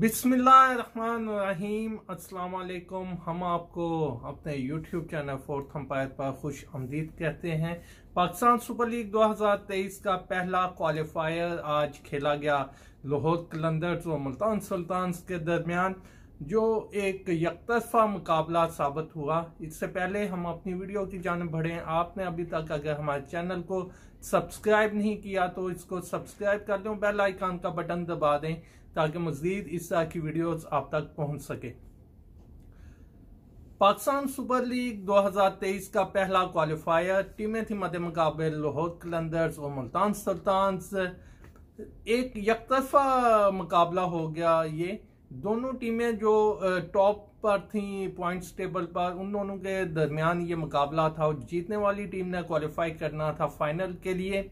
बिसमीम असलकुम हम आपको अपने YouTube चैनल फोर्थ अम्पायर पर खुश आमदीद कहते हैं पाकिस्तान सुपर लीग 2023 का पहला क्वालिफायर आज खेला गया लाहौर कलंदर्स और मुल्तान सुल्तान के दरमियान जो एक यकतरफा मुकाबला साबित हुआ इससे पहले हम अपनी वीडियो की जानब बढ़ें आपने अभी तक अगर हमारे चैनल को सब्सक्राइब नहीं किया तो इसको सब्सक्राइब कर लें बेल आइकान का बटन दबा दें ताकि मज़ीद इस तरह की वीडियोस आप तक पहुंच सके पाकिस्तान सुपर लीग 2023 का पहला क्वालिफायर टीमें थी मद मुकाबले लाहौर कलंदर्स और मुल्तान सुल्तान एक यकतरफा मुकाबला हो गया ये दोनों टीमें जो टॉप पर थी पॉइंट्स टेबल पर उन दोनों के दरमियान ये मुकाबला था जीतने वाली टीम ने क्वालिफाई करना था फाइनल के लिए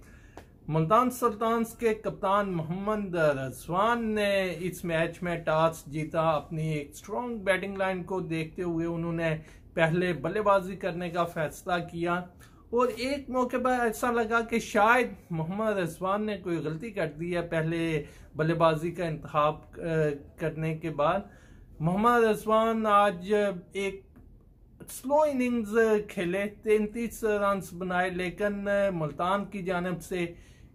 मुल्तान सुल्तान के कप्तान मोहम्मद रजवान ने इस मैच में टॉस जीता अपनी एक स्ट्रॉन्ग बैटिंग लाइन को देखते हुए उन्होंने पहले बल्लेबाजी करने का फैसला किया और एक मौके पर ऐसा लगा कि शायद मोहम्मद रजवान ने कोई गलती कर दी है पहले बल्लेबाजी का इंतब करने के बाद मोहम्मद रजवान आज एक स्लो इनिंग्स खेले तैंतीस रन बनाए लेकिन मुल्तान की जानब से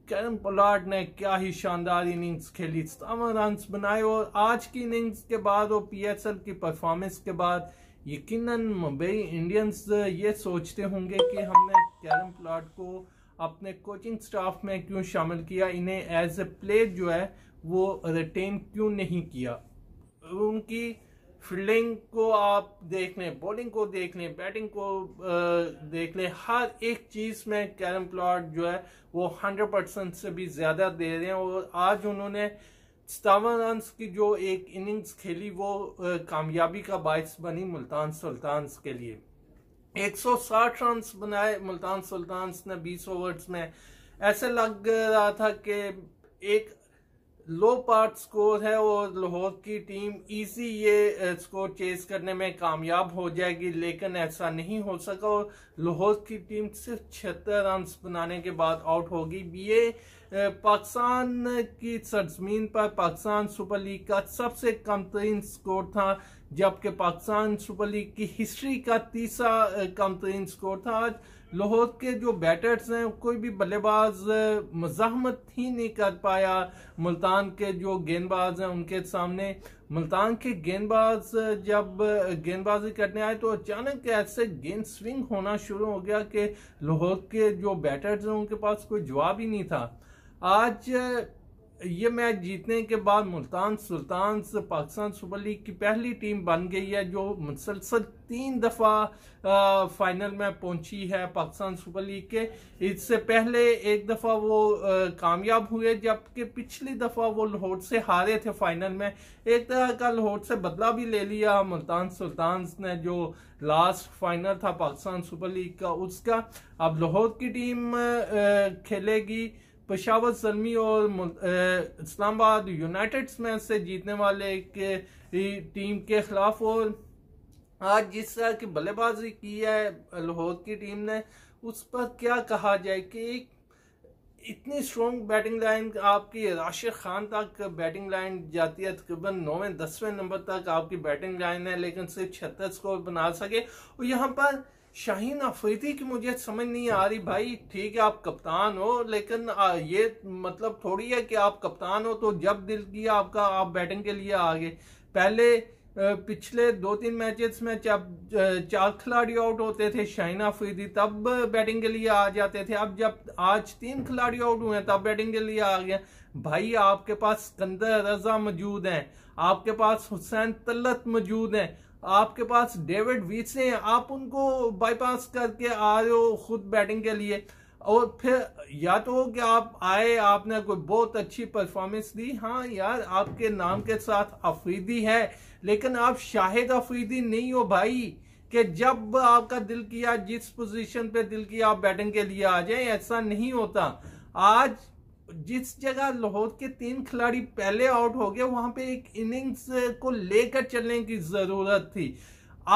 कैरम पोलार्ड ने क्या ही शानदार इनिंग्स खेली सतावन रन बनाए और आज की इनिंग्स के बाद और पी एस एल की परफॉर्मेंस के बाद यकीनन मुंबई इंडियंस ये सोचते होंगे कि हमने कैरम प्लाट को अपने कोचिंग स्टाफ में क्यों शामिल किया इन्हें एज ए प्लेयर जो है वो रिटेन क्यों नहीं किया उनकी फील्डिंग को आप देख लें बॉलिंग को देख लें बैटिंग को देख लें हर एक चीज़ में कैरम प्लाट जो है वो हंड्रेड परसेंट से भी ज़्यादा दे रहे हैं और आज उन्होंने सतावन रन की जो एक इनिंग्स खेली वो कामयाबी का बायस बनी मुल्तान सुल्तान्स के लिए 160 रन बनाए मुल्तान सुल्तान्स ने 20 ओवर्स में ऐसे लग रहा था कि एक लो पार्ट स्कोर है और लाहौर की टीम इसी ये स्कोर चेस करने में कामयाब हो जाएगी लेकिन ऐसा नहीं हो सका और लाहौर की टीम सिर्फ छिहत्तर रन बनाने के बाद आउट होगी ये पाकिस्तान की सरजमीन पर पाकिस्तान सुपर लीग का सबसे कम तरीन स्कोर था जबकि पाकिस्तान सुपर लीग की हिस्ट्री का तीसरा कम तरीन स्कोर था आज लाहौर के जो बैटर्स हैं कोई भी बल्लेबाज मजामत ही नहीं कर पाया मुल्तान के जो गेंदबाज हैं उनके सामने मुल्तान के गेंदबाज जब गेंदबाजी करने आए तो अचानक ऐसे गेंद स्विंग होना शुरू हो गया कि लाहौर के जो बैटर्स हैं उनके पास कोई जवाब ही नहीं था आज ये मैच जीतने के बाद मुल्तान सुल्तान पाकिस्तान सुपर लीग की पहली टीम बन गई है जो मुसलसल तीन दफ़ा फाइनल में पहुंची है पाकिस्तान सुपर लीग के इससे पहले एक दफ़ा वो कामयाब हुए जबकि पिछली दफ़ा वो लाहौर से हारे थे फाइनल में एक तरह का लाहौर से बदला भी ले लिया मुल्तान सुल्तान ने जो लास्ट फाइनल था पाकिस्तान सुपर लीग का उसका अब लाहौर की टीम खेलेगी पशावर सलमी और इस्लामाबाद यूनाइटेड्स मैच से जीतने वाले के टीम के खिलाफ और आज जिस तरह की बल्लेबाजी की है लाहौर की टीम ने उस पर क्या कहा जाए कि एक इतनी स्ट्रॉन्ग बैटिंग लाइन आपकी राशिद खान तक बैटिंग लाइन जाती है तकरीबन नौवें दसवें नंबर तक आपकी बैटिंग लाइन है लेकिन सिर्फ छत्तर स्कोर बना सके और यहाँ पर शाहीन अफरीदी की मुझे समझ नहीं आ रही भाई ठीक है आप कप्तान हो लेकिन ये मतलब थोड़ी है कि आप कप्तान हो तो जब दिल किया आपका आप बैटिंग के लिए आगे पहले पिछले दो तीन मैचेस में जब चार खिलाड़ी आउट होते थे शाहीन अफरीदी तब बैटिंग के लिए आ जाते थे अब जब आज तीन खिलाड़ी आउट हुए तब बैटिंग के लिए आ गया भाई आपके पास कंदर रजा मौजूद हैं आपके पास हुसैन तलत मौजूद हैं आपके पास डेविड वीट्से हैं आप उनको बाईपास करके आ रहे हो खुद बैटिंग के लिए और फिर या तो कि आप आए आपने कोई बहुत अच्छी परफॉर्मेंस दी हाँ यार आपके नाम के साथ अफरीदी है लेकिन आप शाहिद अफरीदी नहीं हो भाई कि जब आपका दिल किया जिस पोजीशन पे दिल किया आप बैटिंग के लिए आ जाए ऐसा नहीं होता आज जिस जगह लाहौर के तीन खिलाड़ी पहले आउट हो गए वहां पे एक इनिंग्स को लेकर चलने की ज़रूरत थी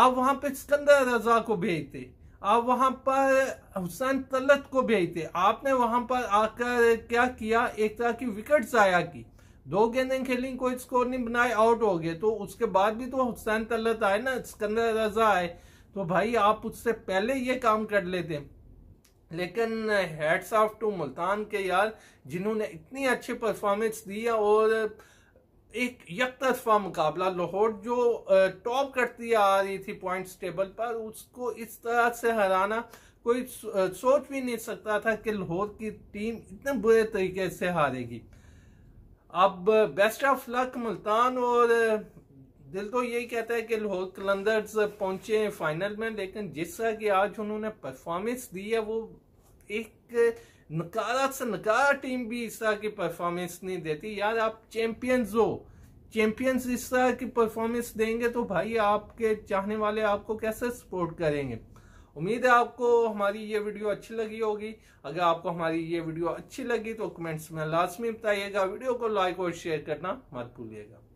आप वहां पे सिकंदर रजा को भेजते आप वहां पर हुसैन तलत को भेजते आपने वहां पर आकर क्या किया एक तरह की विकेट ज़ाया की दो गेंदें खेली कोई स्कोर नहीं बनाए आउट हो गए तो उसके बाद भी तो हुसैन तलत आए ना सिकंदर रजा आए तो भाई आप उससे पहले ये काम कर लेते लेकिन हेड्स ऑफ टू मुल्तान के यार जिन्होंने इतनी अच्छी परफॉर्मेंस दी है और एक यकतरफा मुकाबला लाहौर जो टॉप करती आ रही थी पॉइंट्स टेबल पर उसको इस तरह से हराना कोई सोच भी नहीं सकता था कि लाहौर की टीम इतने बुरे तरीके से हारेगी अब बेस्ट ऑफ लक मुल्तान और दिल तो यही कहता है कि लाहौर कलंदर्स पहुंचे फाइनल में लेकिन जिस तरह की आज उन्होंने परफॉर्मेंस दी है वो एक नकारा से नकारा टीम भी इस तरह की परफॉर्मेंस नहीं देती यार आप चैंपियंस हो चैंपियंस इस तरह की परफॉर्मेंस देंगे तो भाई आपके चाहने वाले आपको कैसे सपोर्ट करेंगे उम्मीद है आपको हमारी ये वीडियो अच्छी लगी होगी अगर आपको हमारी ये वीडियो अच्छी लगी तो कमेंट्स में लाजमी बताइएगा वीडियो को लाइक और शेयर करना मत भूलिएगा